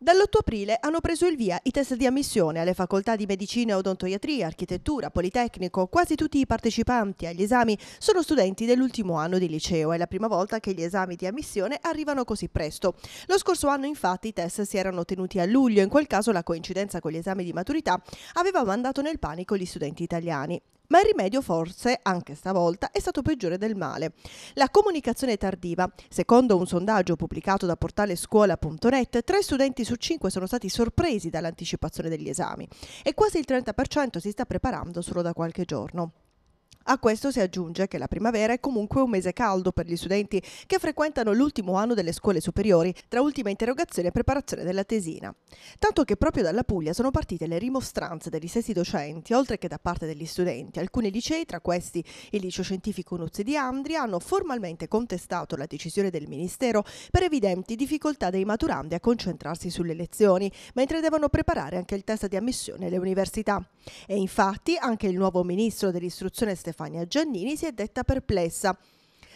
Dall'8 aprile hanno preso il via i test di ammissione alle facoltà di medicina, odontoiatria, architettura, politecnico. Quasi tutti i partecipanti agli esami sono studenti dell'ultimo anno di liceo. È la prima volta che gli esami di ammissione arrivano così presto. Lo scorso anno infatti i test si erano tenuti a luglio, in quel caso la coincidenza con gli esami di maturità aveva mandato nel panico gli studenti italiani. Ma il rimedio forse, anche stavolta, è stato peggiore del male. La comunicazione tardiva. Secondo un sondaggio pubblicato da portale scuola.net, tre studenti su cinque sono stati sorpresi dall'anticipazione degli esami e quasi il 30% si sta preparando solo da qualche giorno. A questo si aggiunge che la primavera è comunque un mese caldo per gli studenti che frequentano l'ultimo anno delle scuole superiori tra ultima interrogazione e preparazione della tesina. Tanto che proprio dalla Puglia sono partite le rimostranze degli stessi docenti, oltre che da parte degli studenti. Alcuni licei, tra questi il liceo scientifico Nuzzi di Andria, hanno formalmente contestato la decisione del Ministero per evidenti difficoltà dei maturandi a concentrarsi sulle lezioni, mentre devono preparare anche il test di ammissione alle università. E infatti anche il nuovo ministro dell'istruzione Stefano Stefania Giannini si è detta perplessa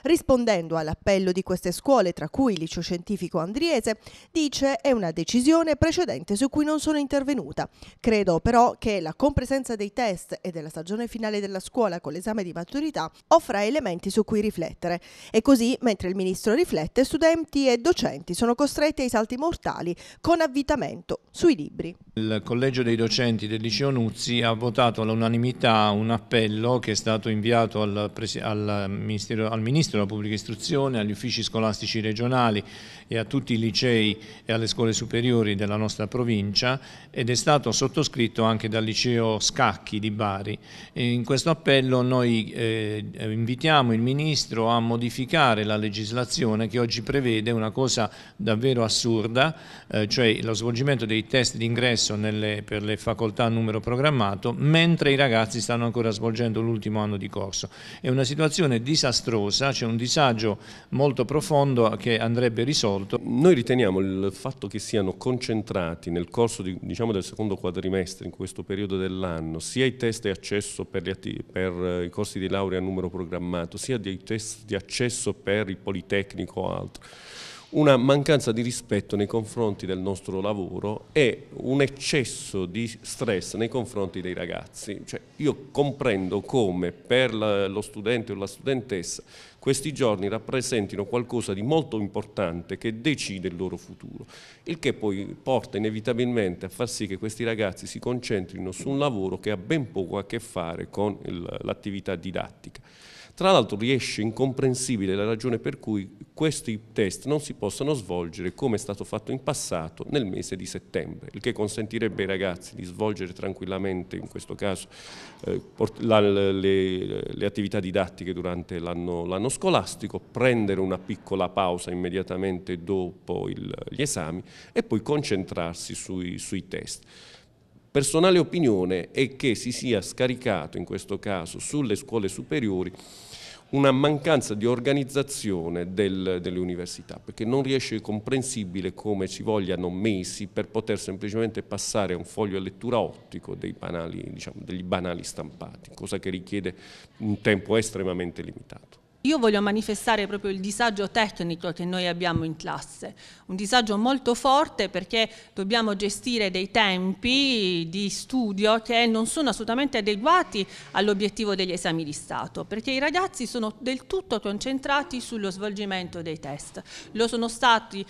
Rispondendo all'appello di queste scuole, tra cui il liceo scientifico andriese, dice è una decisione precedente su cui non sono intervenuta. Credo però che la compresenza dei test e della stagione finale della scuola con l'esame di maturità offra elementi su cui riflettere. E così, mentre il ministro riflette, studenti e docenti sono costretti ai salti mortali con avvitamento sui libri. Il collegio dei docenti del liceo Nuzzi ha votato all'unanimità un appello che è stato inviato al, al, al ministro Ministro della Pubblica Istruzione, agli uffici scolastici regionali e a tutti i licei e alle scuole superiori della nostra provincia ed è stato sottoscritto anche dal liceo Scacchi di Bari. In questo appello noi eh, invitiamo il Ministro a modificare la legislazione che oggi prevede una cosa davvero assurda, eh, cioè lo svolgimento dei test d'ingresso per le facoltà a numero programmato, mentre i ragazzi stanno ancora svolgendo l'ultimo anno di corso. È una situazione disastrosa, c'è un disagio molto profondo che andrebbe risolto. Noi riteniamo il fatto che siano concentrati nel corso di, diciamo, del secondo quadrimestre, in questo periodo dell'anno, sia i test di accesso per, per, eh, i corsi di laurea a numero programmato, sia dei test di accesso per il Politecnico o altro, una mancanza di rispetto nei confronti del nostro lavoro e un eccesso di stress nei confronti dei ragazzi. Cioè, io comprendo come per lo studente o la studentessa questi giorni rappresentino qualcosa di molto importante che decide il loro futuro, il che poi porta inevitabilmente a far sì che questi ragazzi si concentrino su un lavoro che ha ben poco a che fare con l'attività didattica. Tra l'altro riesce incomprensibile la ragione per cui questi test non si possano svolgere come è stato fatto in passato nel mese di settembre, il che consentirebbe ai ragazzi di svolgere tranquillamente, in questo caso, eh, la, le, le, attività didattiche durante l'anno scolastico, prendere una piccola pausa immediatamente dopo il, gli esami e poi concentrarsi sui, sui test personale opinione è che si sia scaricato in questo caso sulle scuole superiori una mancanza di organizzazione del, delle università, perché non riesce comprensibile come ci vogliano mesi per poter semplicemente passare a un foglio a lettura ottico banali, diciamo, degli banali stampati, cosa che richiede un tempo estremamente limitato. Io voglio manifestare proprio il disagio tecnico che noi abbiamo in classe, un disagio molto forte perché dobbiamo gestire dei tempi di studio che non sono assolutamente adeguati all'obiettivo degli esami di Stato, perché i ragazzi sono del tutto concentrati sullo svolgimento dei test. Lo sono stati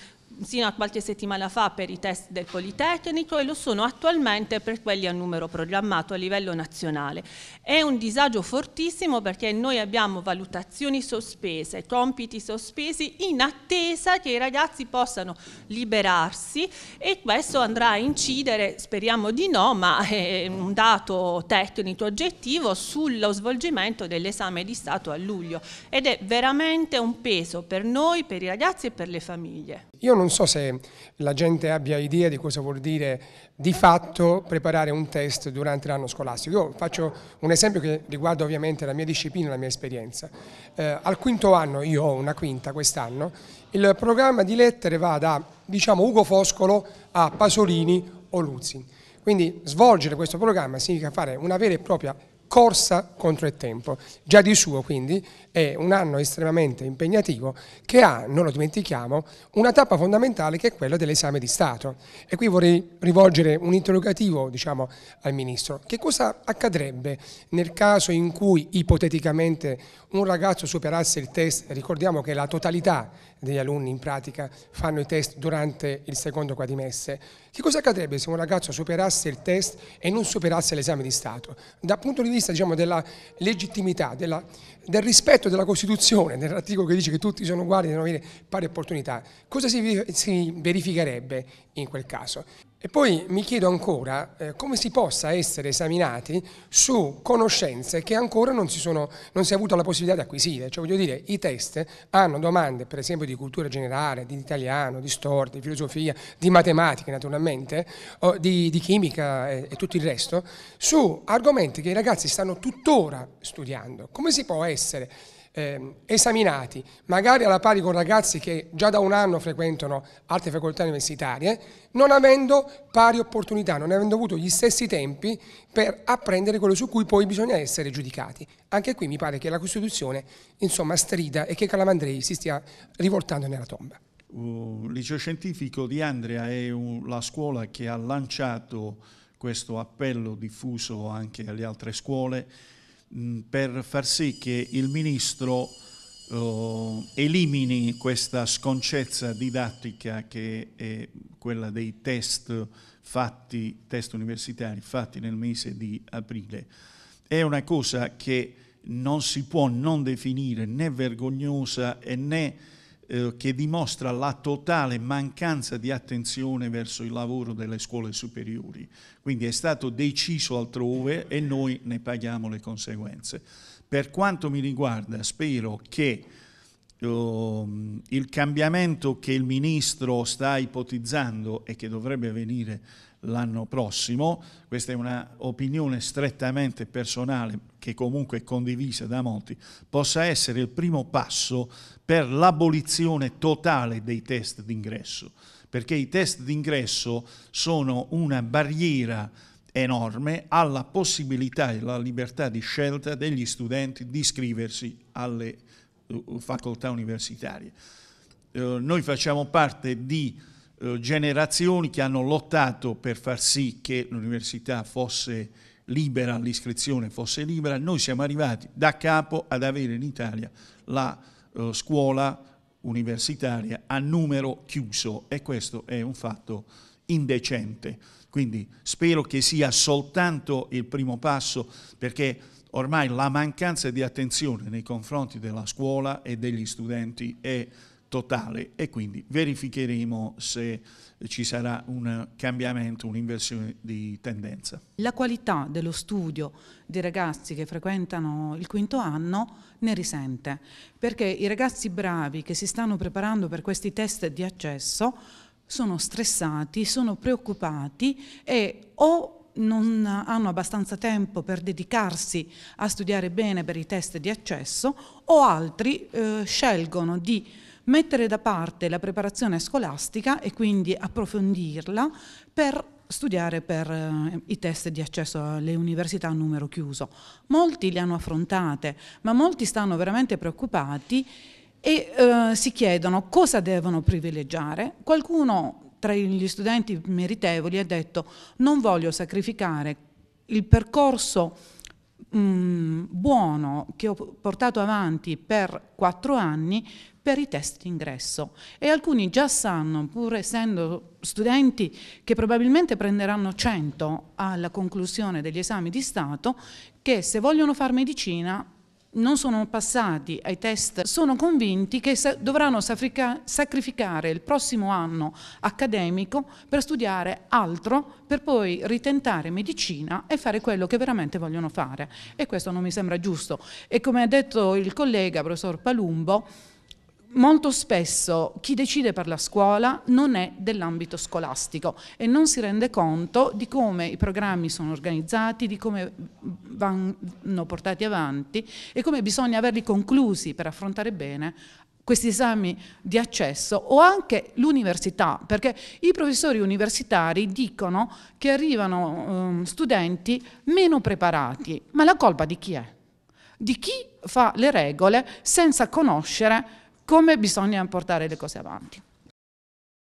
sino a qualche settimana fa per i test del Politecnico e lo sono attualmente per quelli a numero programmato a livello nazionale. È un disagio fortissimo perché noi abbiamo valutazioni sospese, compiti sospesi in attesa che i ragazzi possano liberarsi e questo andrà a incidere, speriamo di no, ma è un dato tecnico oggettivo sullo svolgimento dell'esame di Stato a luglio ed è veramente un peso per noi, per i ragazzi e per le famiglie. Io non so se la gente abbia idea di cosa vuol dire di fatto preparare un test durante l'anno scolastico. Io faccio un esempio che riguarda ovviamente la mia disciplina, e la mia esperienza. Eh, al quinto anno, io ho una quinta quest'anno, il programma di lettere va da diciamo, Ugo Foscolo a Pasolini o Luzzi. Quindi svolgere questo programma significa fare una vera e propria corsa contro il tempo. Già di suo quindi è un anno estremamente impegnativo che ha, non lo dimentichiamo, una tappa fondamentale che è quella dell'esame di Stato. E qui vorrei rivolgere un interrogativo diciamo, al Ministro. Che cosa accadrebbe nel caso in cui ipoteticamente un ragazzo superasse il test, ricordiamo che la totalità degli alunni in pratica fanno i test durante il secondo quadrimestre. Che cosa accadrebbe se un ragazzo superasse il test e non superasse l'esame di Stato? Dal punto di vista vista diciamo, della legittimità, della, del rispetto della Costituzione, nell'articolo che dice che tutti sono uguali e devono avere pari opportunità, cosa si, si verificherebbe in quel caso? E poi mi chiedo ancora eh, come si possa essere esaminati su conoscenze che ancora non si, sono, non si, è avuto la possibilità di acquisire. Cioè voglio dire, i test hanno domande per esempio di cultura generale, di italiano, di storia, di filosofia, di matematica naturalmente, di, di, chimica e, e tutto il resto, su argomenti che i ragazzi stanno tuttora studiando. Come si può essere eh, esaminati, magari alla pari con ragazzi che già da un anno frequentano altre facoltà universitarie, non avendo pari opportunità, non avendo avuto gli stessi tempi per apprendere quello su cui poi bisogna essere giudicati. Anche qui mi pare che la Costituzione insomma strida e che Calamandrei si stia rivoltando nella tomba. il liceo scientifico di Andrea è un, la scuola che ha lanciato questo appello diffuso anche alle altre scuole Mm, per far sì che il Ministro eh, elimini questa sconcezza didattica che è quella dei test, fatti, test universitari fatti nel mese di aprile. È una cosa che non si può non definire né vergognosa né eh, che dimostra la totale mancanza di attenzione verso il lavoro delle scuole superiori. Quindi è stato deciso altrove e noi ne paghiamo le conseguenze. Per quanto mi riguarda, spero che Uh, il cambiamento che il ministro sta ipotizzando e che dovrebbe avvenire l'anno prossimo. Questa è un'opinione strettamente personale che comunque è condivisa da molti, possa essere il primo passo per l'abolizione totale dei test d'ingresso, perché i test d'ingresso sono una barriera enorme alla possibilità e alla libertà di scelta degli studenti di iscriversi alle uh, facoltà universitarie. Eh, noi facciamo parte di eh, generazioni che hanno lottato per far sì che l'università fosse libera, l'iscrizione fosse libera, noi siamo arrivati da capo ad avere in Italia la eh, scuola universitaria a numero chiuso e questo è un fatto indecente. Quindi spero che sia soltanto il primo passo perché ormai la mancanza di attenzione nei confronti della scuola e degli studenti è totale e quindi verificheremo se ci sarà un cambiamento, un'inversione di tendenza. La qualità dello studio dei ragazzi che frequentano il quinto anno ne risente, perché i ragazzi bravi che si stanno preparando per questi test di accesso sono stressati, sono preoccupati e o non hanno abbastanza tempo per dedicarsi a studiare bene per i test di accesso o altri eh, scelgono di mettere da parte la preparazione scolastica e quindi approfondirla per studiare per eh, i test di accesso alle università a numero chiuso. Molti li hanno affrontate, ma molti stanno veramente preoccupati e eh, si chiedono cosa devono privilegiare. Qualcuno tra gli studenti meritevoli ha detto non voglio sacrificare il percorso Mm, buono che ho portato avanti per quattro anni per i test d'ingresso e alcuni già sanno, pur essendo studenti che probabilmente prenderanno 100 alla conclusione degli esami di Stato, che se vogliono fare medicina non sono passati ai test sono convinti che dovranno sacrificare il prossimo anno accademico per studiare altro, per poi ritentare medicina e fare quello che veramente vogliono fare. E questo non mi sembra giusto. E come ha detto il collega, professor Palumbo, molto spesso chi decide per la scuola non è dell'ambito scolastico e non si rende conto di come i programmi sono organizzati, di come vanno portati avanti e come bisogna averli conclusi per affrontare bene questi esami di accesso o anche l'università, perché i professori universitari dicono che arrivano um, studenti meno preparati, ma la colpa di chi è? Di chi fa le regole senza conoscere come bisogna portare le cose avanti.